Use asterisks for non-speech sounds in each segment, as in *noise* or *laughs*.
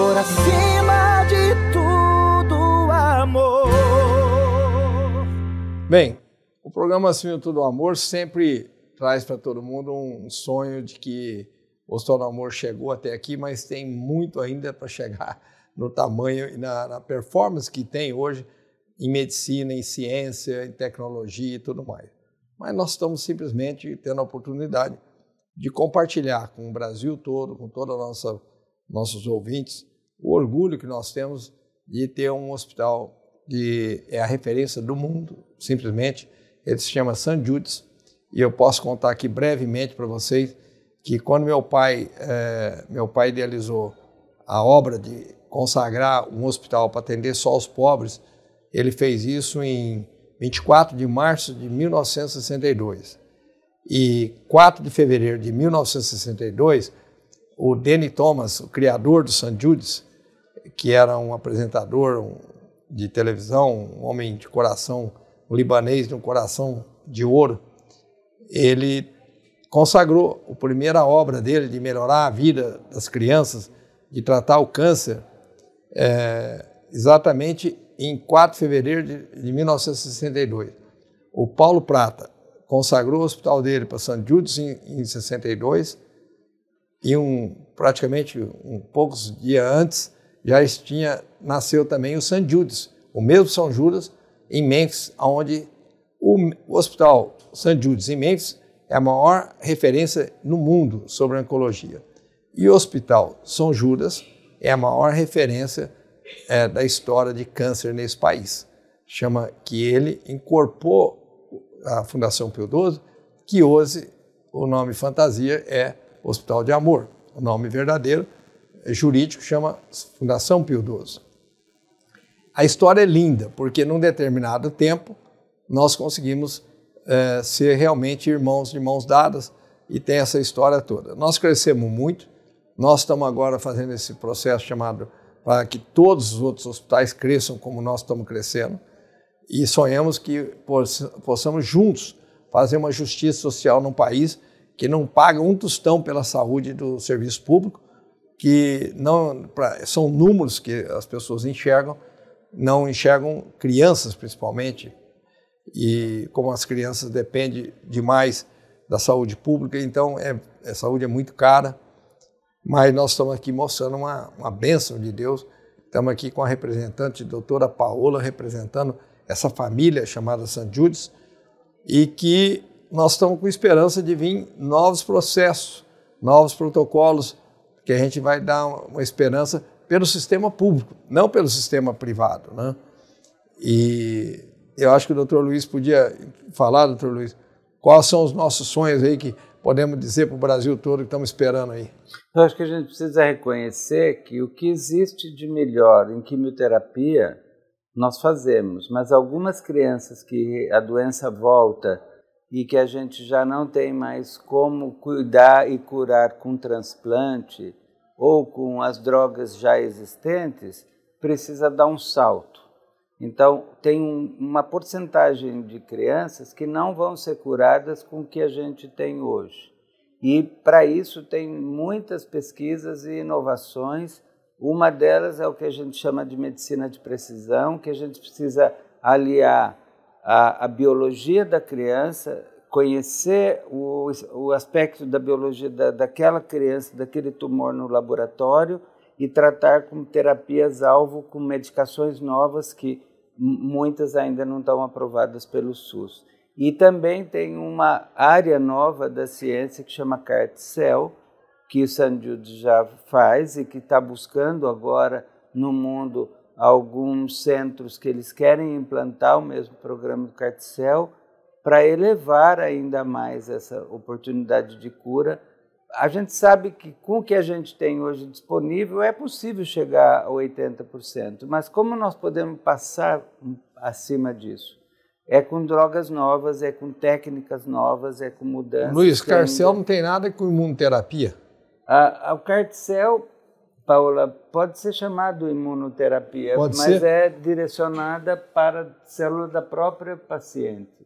por acima de tudo amor. Bem, o programa Acima de Tudo Amor sempre traz para todo mundo um sonho de que o do Amor chegou até aqui, mas tem muito ainda para chegar *laughs* no tamanho e na, na performance que tem hoje em medicina, em ciência, em tecnologia e tudo mais. Mas nós estamos simplesmente tendo a oportunidade de compartilhar com o Brasil todo, com todos os nossos ouvintes, o orgulho que nós temos de ter um hospital que é a referência do mundo, simplesmente. Ele se chama St. Jude's e eu posso contar aqui brevemente para vocês que quando meu pai, é, meu pai idealizou a obra de consagrar um hospital para atender só os pobres, ele fez isso em 24 de março de 1962. E 4 de fevereiro de 1962, o Danny Thomas, o criador do St. Jude's, que era um apresentador de televisão, um homem de coração, um libanês de um coração de ouro, ele consagrou a primeira obra dele de melhorar a vida das crianças, de tratar o câncer, é, exatamente em 4 de fevereiro de, 1962. O Paulo Prata consagrou o hospital dele para St. Judas em, em 62 e um, praticamente um poucos dias antes, já tinha, nasceu também o San Judas, o mesmo São Judas, em Memphis, onde o Hospital San Judas, em Memphis, é a maior referência no mundo sobre oncologia. E o Hospital São Judas é a maior referência é, da história de câncer nesse país. Chama que ele incorporou a Fundação Pio XII, que hoje o nome fantasia é Hospital de Amor, o nome verdadeiro, jurídico, chama Fundação Pio XII. A história é linda, porque num determinado tempo nós conseguimos é, ser realmente irmãos de mãos dadas e tem essa história toda. Nós crescemos muito, nós estamos agora fazendo esse processo chamado para que todos os outros hospitais cresçam como nós estamos crescendo e sonhamos que possamos juntos fazer uma justiça social num país que não paga um tostão pela saúde do serviço público, que não pra, são números que as pessoas enxergam, não enxergam crianças principalmente, e como as crianças dependem demais da saúde pública, então é, a é, saúde é muito cara, mas nós estamos aqui mostrando uma, uma bênção de Deus, estamos aqui com a representante, doutora Paola, representando essa família chamada St. Judas, e que nós estamos com esperança de vir novos processos, novos protocolos, que a gente vai dar uma esperança pelo sistema público, não pelo sistema privado. Né? E eu acho que o doutor Luiz podia falar, doutor Luiz, quais são os nossos sonhos aí que podemos dizer para o Brasil todo que estamos esperando aí? Eu acho que a gente precisa reconhecer que o que existe de melhor em quimioterapia nós fazemos, mas algumas crianças que a doença volta e que a gente já não tem mais como cuidar e curar com transplante ou com as drogas já existentes, precisa dar um salto. Então, tem uma porcentagem de crianças que não vão ser curadas com o que a gente tem hoje. E para isso tem muitas pesquisas e inovações. Uma delas é o que a gente chama de medicina de precisão, que a gente precisa aliar a, a biologia da criança, conhecer o, o aspecto da biologia da, daquela criança, daquele tumor no laboratório e tratar com terapias-alvo, com medicações novas que muitas ainda não estão aprovadas pelo SUS. E também tem uma área nova da ciência que chama CART-cell, que o Sanjud já faz e que está buscando agora no mundo alguns centros que eles querem implantar o mesmo programa do Carticel para elevar ainda mais essa oportunidade de cura. A gente sabe que com o que a gente tem hoje disponível é possível chegar a 80%, mas como nós podemos passar acima disso? É com drogas novas, é com técnicas novas, é com mudanças. Luiz, Carcel ainda... não tem nada com imunoterapia. A, a, o Carcel Paula, puede ser llamado inmunoterapia, pero mas ser? direcionada para a célula da paciente.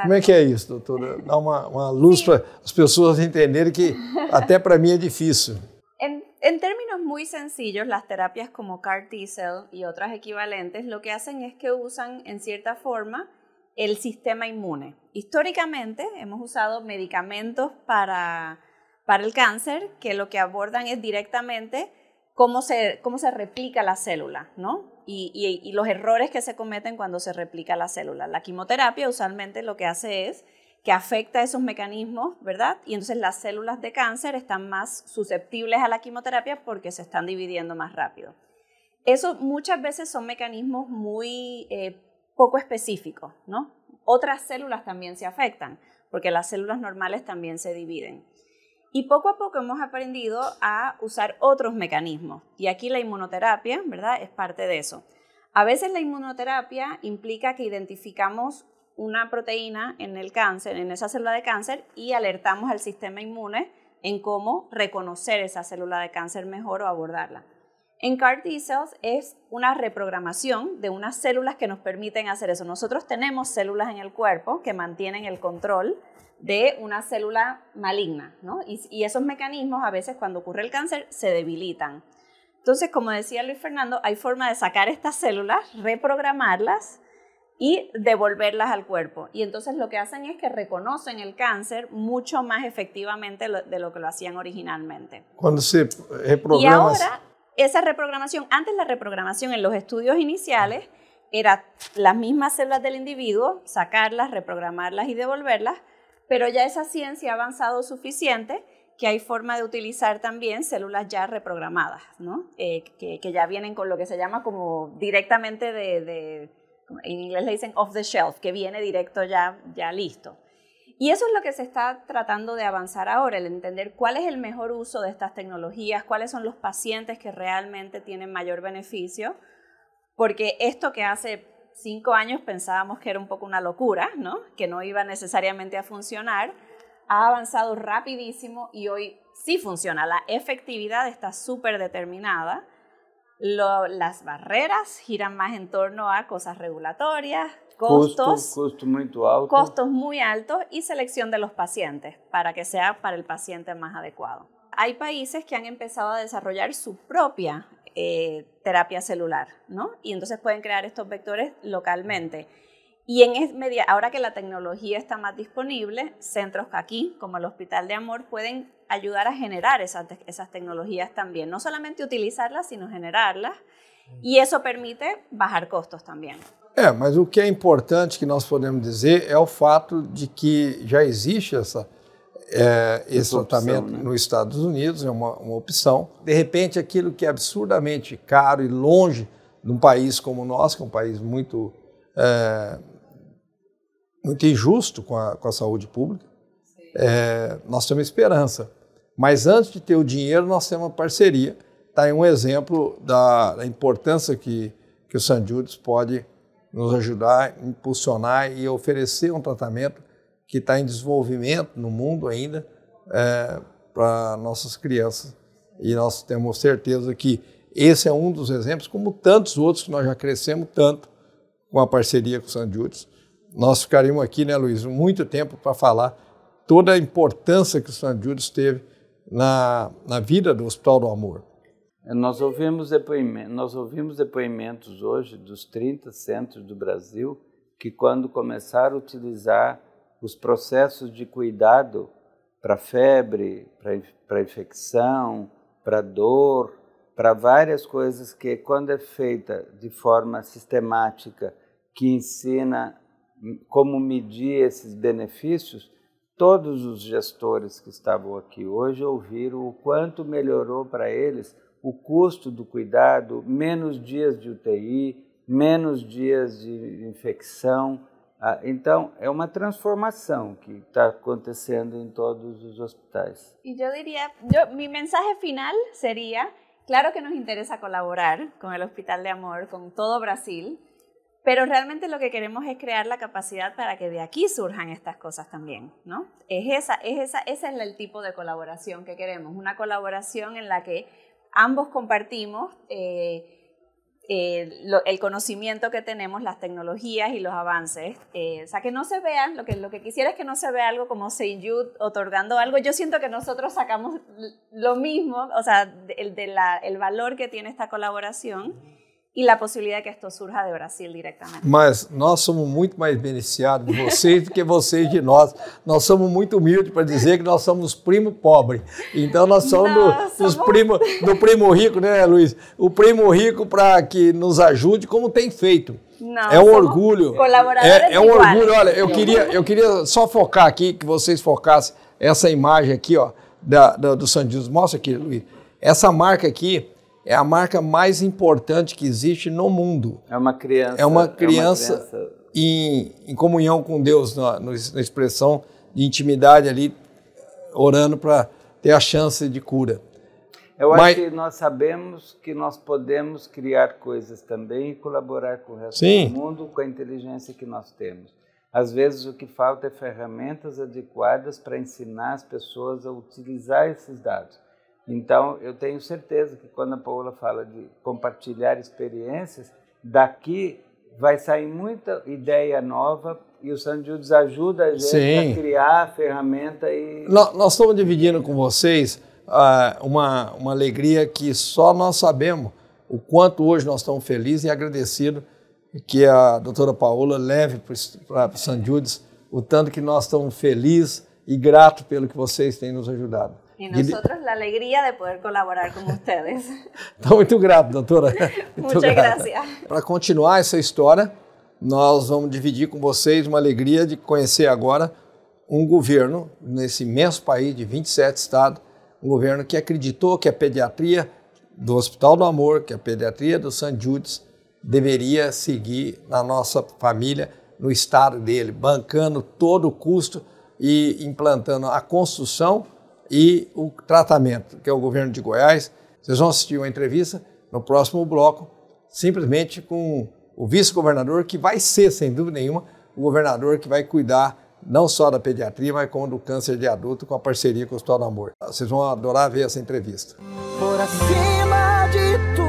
¿Cómo es que es eso, doutora? Dá una luz para las personas entenderem que até para mí es difícil. En, términos muy sencillos, las terapias como CAR T-cell y otras equivalentes lo que hacen es que usan en cierta forma el sistema inmune. Históricamente hemos usado medicamentos para, para el cáncer que lo que abordan es directamente cómo se, replica la célula, Y, los errores que se cometen cuando se replica la célula. La quimioterapia usualmente lo que hace es que afecta esos mecanismos, ¿verdad? Y entonces las células de cáncer están más susceptibles a la quimioterapia porque se están dividiendo más rápido. Eso muchas veces son mecanismos muy eh, poco específicos, ¿no? Otras células también se afectan, porque las células normales también se dividen. Y poco a poco hemos aprendido a usar otros mecanismos. Y aquí la inmunoterapia, ¿verdad? Es parte de eso. A veces la inmunoterapia implica que identificamos una proteína en el cáncer, en esa célula de cáncer, y alertamos al sistema inmune en cómo reconocer esa célula de cáncer mejor o abordarla. En CAR T cells es una reprogramación de unas células que nos permiten hacer eso. Nosotros tenemos células en el cuerpo que mantienen el control de una célula maligna, ¿no? Y, esos mecanismos a veces cuando ocurre el cáncer se debilitan. Entonces, como decía Luis Fernando, hay forma de sacar estas células, reprogramarlas y devolverlas al cuerpo. Y entonces lo que hacen es que reconocen el cáncer mucho más efectivamente de lo que lo hacían originalmente. Cuando se reprograma. Y ahora esa reprogramación, antes la reprogramación en los estudios iniciales era las mismas células del individuo, sacarlas, reprogramarlas y devolverlas, pero ya esa ciencia ha avanzado suficiente que hay forma de utilizar también células ya reprogramadas, eh, que, ya vienen con lo que se llama como directamente de, de, en inglés le dicen off the shelf, que viene directo ya, ya listo. Y eso es lo que se está tratando de avanzar ahora, el entender cuál es el mejor uso de estas tecnologías, cuáles son los pacientes que realmente tienen mayor beneficio, porque esto que hace cinco años pensábamos que era un poco una locura, ¿no? que no iba necesariamente a funcionar, ha avanzado rapidísimo y hoy sí funciona. La efectividad está súper determinada las barreras giran más en torno a cosas regulatorias, costos, costos muy altos y selección de los pacientes para que sea para el paciente más adecuado. Hay países que han empezado a desarrollar su propia eh, terapia celular, Y entonces pueden crear estos vectores localmente. Y en media, ahora que la tecnología está más disponible, centros aqui aquí, como el Hospital de Amor, pueden ayudar a generar esas, esas tecnologías también. No solamente utilizarlas, sino generarlas. E isso permite bajar custos também. É, mas o que é importante que nós podemos dizer é o fato de que já existe essa, é, esse tratamento né? nos Estados Unidos, é uma, uma opção. De repente, aquilo que é absurdamente caro e longe de um país como o nosso, que é um país muito é, muito injusto com a, com a saúde pública. É, nós temos esperança. Mas antes de ter o dinheiro, nós temos uma parceria. Está aí um exemplo da, da, importância que, que o San Judas pode nos ajudar, impulsionar e oferecer um tratamento que está em desenvolvimento no mundo ainda é, para nossas crianças. E nós temos certeza que esse é um dos exemplos, como tantos outros que nós já crescemos tanto com a parceria com o San Judas nós ficaríamos aqui, né, Luiz, muito tempo para falar toda a importância que o São Júlio teve na, na vida do Hospital do Amor. Nós ouvimos, depoimentos, nós ouvimos depoimentos hoje dos 30 centros do Brasil que, quando começaram a utilizar os processos de cuidado para febre, para infecção, para dor, para várias coisas que, quando é feita de forma sistemática, que ensina como medir esses benefícios, todos os gestores que estavam aqui hoje ouviram o quanto melhorou para eles o custo do cuidado, menos dias de UTI, menos dias de infecção. Ah, então, é uma transformação que está acontecendo em todos os hospitais. E eu diria, eu, meu mensagem final seria, claro que nos interessa colaborar com o Hospital de Amor, com todo o Brasil, Pero realmente lo que queremos es crear la capacidad para que de aquí surjan estas cosas también, ¿no? Es esa, es esa, ese es el tipo de colaboración que queremos, una colaboración en la que ambos compartimos eh, eh, el conocimiento que tenemos, las tecnologías y los avances. Eh, o sea, que no se vean, lo que, lo que quisiera es que no se vea algo como Saint otorgando algo. Yo siento que nosotros sacamos lo mismo, o sea, el, de el valor que tiene esta colaboración e a possibilidade que isto surja de Brasil diretamente. Mas nós somos muito mais beneficiados de vocês do que vocês de nós. Nós somos muito humildes para dizer que nós somos primo pobre. Então nós somos, Não, do, Primo, do primo rico, né, Luiz? O primo rico para que nos ajude, como tem feito. Não, é um orgulho. É, é um orgulho. Olha, eu queria, eu queria só focar aqui, que vocês focassem essa imagem aqui, ó, da, da do Sandils. Mostra aqui, Luiz. Essa marca aqui é a marca mais importante que existe no mundo. É uma criança. É uma criança, é uma criança. Em, em, comunhão com Deus, na, na expressão de intimidade ali, orando para ter a chance de cura. Eu acho que nós sabemos que nós podemos criar coisas também e colaborar com o resto sim. do mundo com a inteligência que nós temos. Às vezes o que falta é ferramentas adequadas para ensinar as pessoas a utilizar esses dados. Então, eu tenho certeza que quando a Paula fala de compartilhar experiências, daqui vai sair muita ideia nova e o San Judas ajuda a gente Sim. a criar a ferramenta e... Nós, estamos dividindo com vocês uh, uma, uma alegria que só nós sabemos o quanto hoje nós estamos felizes e agradecidos que a doutora Paola leve para San Judas o tanto que nós estamos felizes e gratos pelo que vocês têm nos ajudado. E nosotros la alegría de poder colaborar com vocês. *laughs* está muito grato, doutora. *laughs* Muito Muchas gracias. Para continuar essa história, nós vamos dividir com vocês uma alegria de conhecer agora um governo nesse imenso país de 27 estados, um governo que acreditou que a pediatria do Hospital do Amor, que a pediatria do St. Jude's deveria seguir na nossa família, no estado dele, bancando todo o custo e implantando a construção e o tratamento, que é o governo de Goiás. Vocês vão assistir uma entrevista no próximo bloco, simplesmente com o vice-governador, que vai ser, sem dúvida nenhuma, o governador que vai cuidar não só da pediatria, mas como do câncer de adulto, com a parceria com o Hospital do Amor. Vocês vão adorar ver essa entrevista. Por acima de tudo.